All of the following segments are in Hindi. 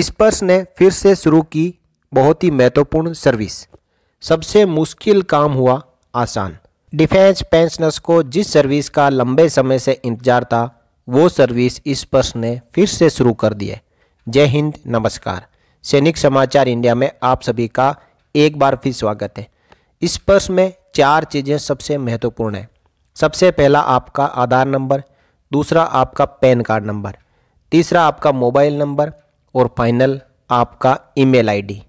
स्पर्श ने फिर से शुरू की बहुत ही महत्वपूर्ण सर्विस सबसे मुश्किल काम हुआ आसान डिफेंस पेंशनर्स को जिस सर्विस का लंबे समय से इंतजार था वो सर्विस इस पर्स ने फिर से शुरू कर दी है जय हिंद नमस्कार सैनिक समाचार इंडिया में आप सभी का एक बार फिर स्वागत है इस पर्स में चार चीज़ें सबसे महत्वपूर्ण है सबसे पहला आपका आधार नंबर दूसरा आपका पैन कार्ड नंबर तीसरा आपका मोबाइल नंबर और फाइनल आपका ईमेल आईडी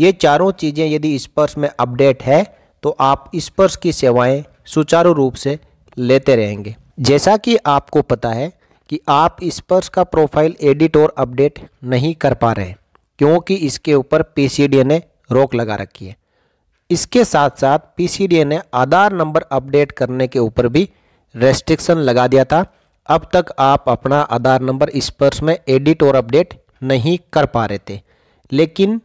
ये चारों चीज़ें यदि स्पर्श में अपडेट है तो आप स्पर्श की सेवाएं सुचारू रूप से लेते रहेंगे जैसा कि आपको पता है कि आप स्पर्श का प्रोफाइल एडिट और अपडेट नहीं कर पा रहे क्योंकि इसके ऊपर पी ने रोक लगा रखी है इसके साथ साथ पी ने आधार नंबर अपडेट करने के ऊपर भी रेस्ट्रिक्शन लगा दिया था अब तक आप अपना आधार नंबर स्पर्श में एडिट और अपडेट नहीं कर पा रहे थे लेकिन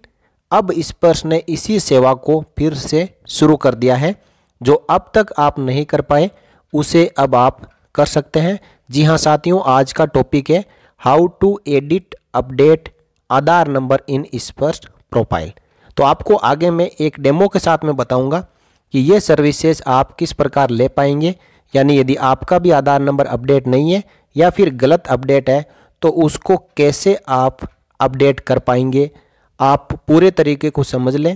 अब इस ने इसी सेवा को फिर से शुरू कर दिया है जो अब तक आप नहीं कर पाए उसे अब आप कर सकते हैं जी हाँ साथियों आज का टॉपिक है how to edit update Aadhaar number in Sparsh profile तो आपको आगे मैं एक डेमो के साथ में बताऊंगा कि ये सर्विसेज आप किस प्रकार ले पाएंगे यानी यदि आपका भी आधार नंबर अपडेट नहीं है या फिर गलत अपडेट है तो उसको कैसे आप अपडेट कर पाएंगे आप पूरे तरीके को समझ लें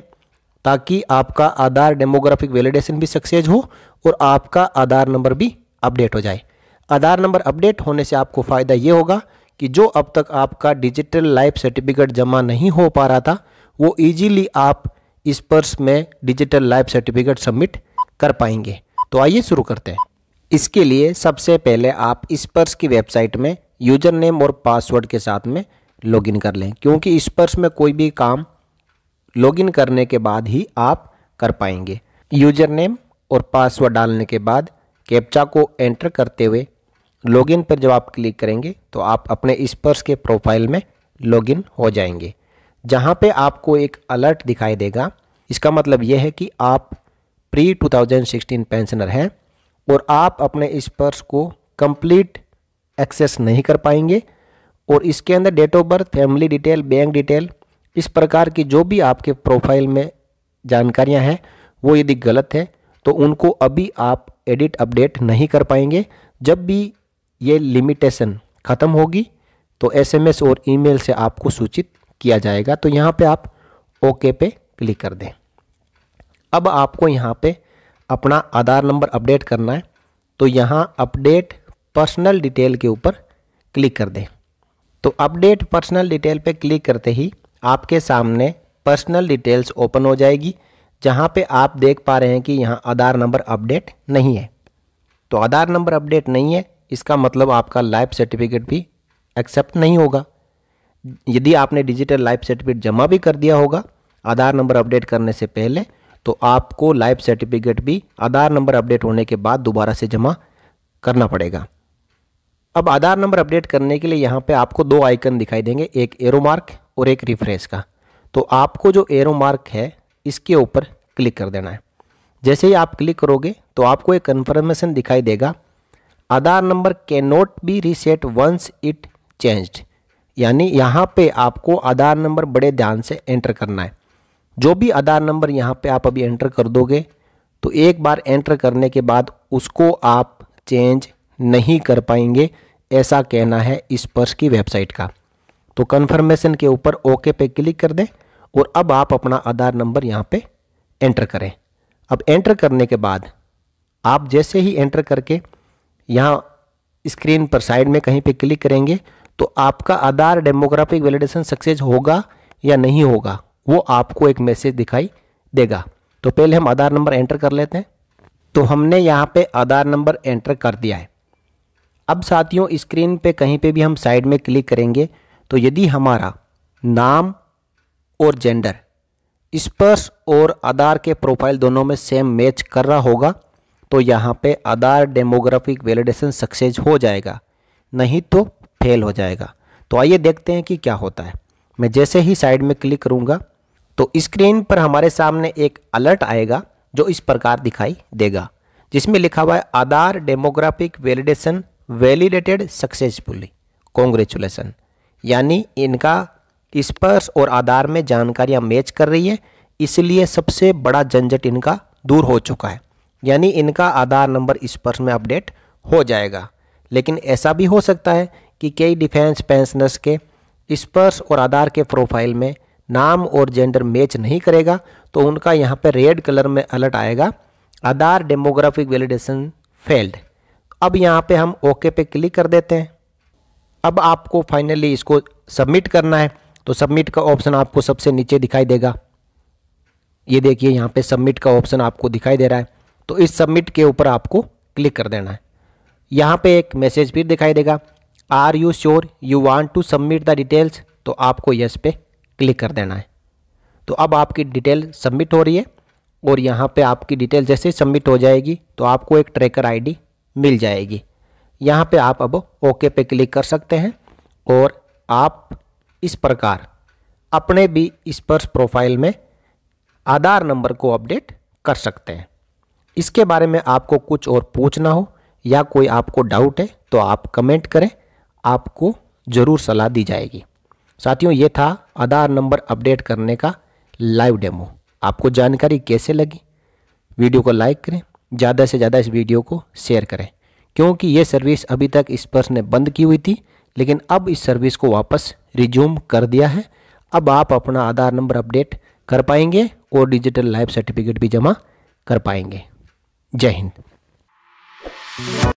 ताकि आपका आधार डेमोग्राफिक वैलिडेशन भी सक्सेस हो और आपका आधार नंबर भी अपडेट हो जाए आधार नंबर अपडेट होने से आपको फ़ायदा ये होगा कि जो अब तक आपका डिजिटल लाइफ सर्टिफिकेट जमा नहीं हो पा रहा था वो इजीली आप इस पर्स में डिजिटल लाइफ सर्टिफिकेट सबमिट कर पाएंगे तो आइए शुरू करते हैं इसके लिए सबसे पहले आप इस पर्स की वेबसाइट में यूजर नेम और पासवर्ड के साथ में लॉगिन कर लें क्योंकि इस पर्स में कोई भी काम लॉगिन करने के बाद ही आप कर पाएंगे यूजर नेम और पासवर्ड डालने के बाद कैप्चा को एंटर करते हुए लॉगिन पर जब आप क्लिक करेंगे तो आप अपने इस पर्स के प्रोफाइल में लॉगिन हो जाएंगे जहाँ पे आपको एक अलर्ट दिखाई देगा इसका मतलब यह है कि आप प्री 2016 पेंशनर हैं और आप अपने इस पर्स को कंप्लीट एक्सेस नहीं कर पाएंगे और इसके अंदर date of birth family detail bank detail इस प्रकार की जो भी आपके प्रोफाइल में जानकारियां हैं वो यदि गलत है तो उनको अभी आप एडिट अपडेट नहीं कर पाएंगे जब भी ये लिमिटेशन ख़त्म होगी तो एसएमएस और ईमेल से आपको सूचित किया जाएगा तो यहाँ पे आप ओके पे क्लिक कर दें अब आपको यहाँ पे अपना आधार नंबर अपडेट करना है तो यहाँ अपडेट पर्सनल डिटेल के ऊपर क्लिक कर दें तो अपडेट पर्सनल डिटेल पे क्लिक करते ही आपके सामने पर्सनल डिटेल्स ओपन हो जाएगी जहाँ पे आप देख पा रहे हैं कि यहाँ आधार नंबर अपडेट नहीं है तो आधार नंबर अपडेट नहीं है इसका मतलब आपका लाइफ सर्टिफिकेट भी एक्सेप्ट नहीं होगा यदि आपने डिजिटल लाइफ सर्टिफिकेट जमा भी कर दिया होगा आधार नंबर अपडेट करने से पहले तो आपको लाइफ सर्टिफिकेट भी आधार नंबर अपडेट होने के बाद दोबारा से जमा करना पड़ेगा अब आधार नंबर अपडेट करने के लिए यहाँ पे आपको दो आइकन दिखाई देंगे एक एरो मार्क और एक रिफ्रेश का तो आपको जो एरो मार्क है इसके ऊपर क्लिक कर देना है जैसे ही आप क्लिक करोगे तो आपको एक कन्फर्मेशन दिखाई देगा Aadhaar number can not be reset once it changed यानी यहाँ पे आपको आधार नंबर बड़े ध्यान से एंटर करना है जो भी आधार नंबर यहाँ पे आप अभी एंटर कर दोगे तो एक बार एंटर करने के बाद उसको आप चेंज नहीं कर पाएंगे ऐसा कहना है स्पर्श की वेबसाइट का तो कन्फर्मेशन के ऊपर ओके पे क्लिक कर दें और अब आप अपना आधार नंबर यहाँ पे एंटर करें अब एंटर करने के बाद आप जैसे ही एंटर करके यहाँ स्क्रीन पर साइड में कहीं पे क्लिक करेंगे तो आपका आधार डेमोग्राफिक वैलिडेशन सक्सेस होगा या नहीं होगा वो आपको एक मैसेज दिखाई देगा तो पहले हम आधार नंबर एंटर कर लेते हैं तो हमने यहाँ पे आधार नंबर एंटर कर दिया है अब साथियों स्क्रीन पे कहीं पे भी हम साइड में क्लिक करेंगे तो यदि हमारा नाम और जेंडर स्पर्श और आधार के प्रोफाइल दोनों में सेम मैच कर रहा होगा तो यहाँ पे आधार डेमोग्राफिक वैलिडेशन सक्सेस हो जाएगा नहीं तो फेल हो जाएगा तो आइए देखते हैं कि क्या होता है मैं जैसे ही साइड में क्लिक करूँगा तो स्क्रीन पर हमारे सामने एक अलर्ट आएगा जो इस प्रकार दिखाई देगा जिसमें लिखा हुआ है Aadhaar demographic validation validated successfully congratulation यानी इनका स्पर्श और आधार में जानकारियां मैच कर रही है इसलिए सबसे बड़ा झंझट इनका दूर हो चुका है यानी इनका आधार नंबर स्पर्श में अपडेट हो जाएगा लेकिन ऐसा भी हो सकता है कि कई डिफेंस पेंशनर्स के स्पर्श और आधार के प्रोफाइल में नाम और जेंडर मैच नहीं करेगा तो उनका यहाँ पर रेड कलर में अलर्ट आएगा आधार डेमोग्राफिक वैलिडेशन फेल्ड अब यहाँ पे हम ओके पे क्लिक कर देते हैं अब आपको फाइनली इसको सबमिट करना है तो सबमिट का ऑप्शन आपको सबसे नीचे दिखाई देगा ये देखिए यहाँ पे सबमिट का ऑप्शन आपको दिखाई दे रहा है तो इस सबमिट के ऊपर आपको क्लिक कर देना है यहाँ पे एक मैसेज फिर दिखाई देगा are you sure you want to submit the details तो आपको यस पे क्लिक कर देना है तो अब आपकी डिटेल सबमिट हो रही है और यहाँ पे आपकी डिटेल जैसे सबमिट हो जाएगी तो आपको एक ट्रैकर आईडी मिल जाएगी यहाँ पे आप अब ओके पे क्लिक कर सकते हैं और आप इस प्रकार अपने भी स्पर्श प्रोफाइल में आधार नंबर को अपडेट कर सकते हैं इसके बारे में आपको कुछ और पूछना हो या कोई आपको डाउट है तो आप कमेंट करें आपको ज़रूर सलाह दी जाएगी साथियों ये था आधार नंबर अपडेट करने का लाइव डेमो आपको जानकारी कैसे लगी वीडियो को लाइक करें ज़्यादा से ज़्यादा इस वीडियो को शेयर करें क्योंकि ये सर्विस अभी तक इस पर्स ने बंद की हुई थी लेकिन अब इस सर्विस को वापस रिज्यूम कर दिया है अब आप अपना आधार नंबर अपडेट कर पाएंगे और डिजिटल लाइफ सर्टिफिकेट भी जमा कर पाएंगे जय हिंद